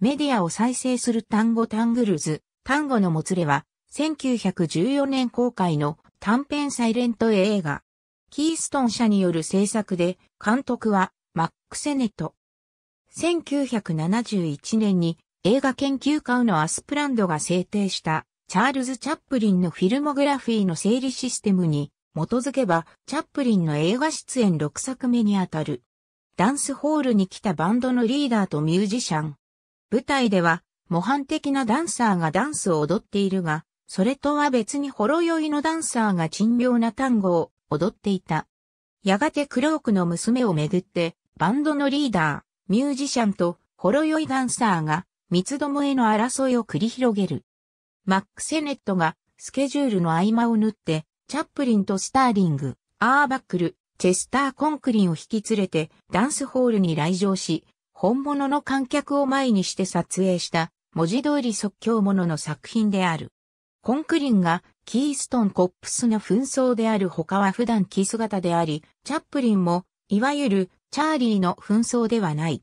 メディアを再生する単語タングルズ、単語のもつれは、1914年公開の短編サイレント映画。キーストン社による制作で、監督はマック・セネット。1971年に映画研究家のアスプランドが制定したチャールズ・チャップリンのフィルモグラフィーの整理システムに基づけばチャップリンの映画出演6作目にあたる。ダンスホールに来たバンドのリーダーとミュージシャン、舞台では模範的なダンサーがダンスを踊っているが、それとは別にほろ酔いのダンサーが珍妙な単語を踊っていた。やがてクロークの娘をめぐって、バンドのリーダー、ミュージシャンとほろ酔いダンサーが三つどもえの争いを繰り広げる。マック・セネットがスケジュールの合間を縫って、チャップリンとスターリング、アーバックル、チェスター・コンクリンを引き連れてダンスホールに来場し、本物の観客を前にして撮影した文字通り即興ものの作品である。コンクリンがキーストン・コップスの紛争である他は普段着姿であり、チャップリンも、いわゆるチャーリーの紛争ではない。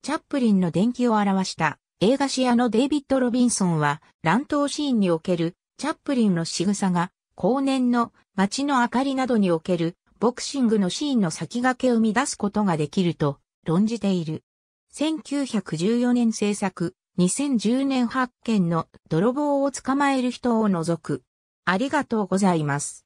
チャップリンの伝記を表した映画史屋のデイビッド・ロビンソンは乱闘シーンにおけるチャップリンの仕草が後年の街の明かりなどにおけるボクシングのシーンの先駆けを生み出すことができると論じている。1914年制作、2010年発見の泥棒を捕まえる人を除く。ありがとうございます。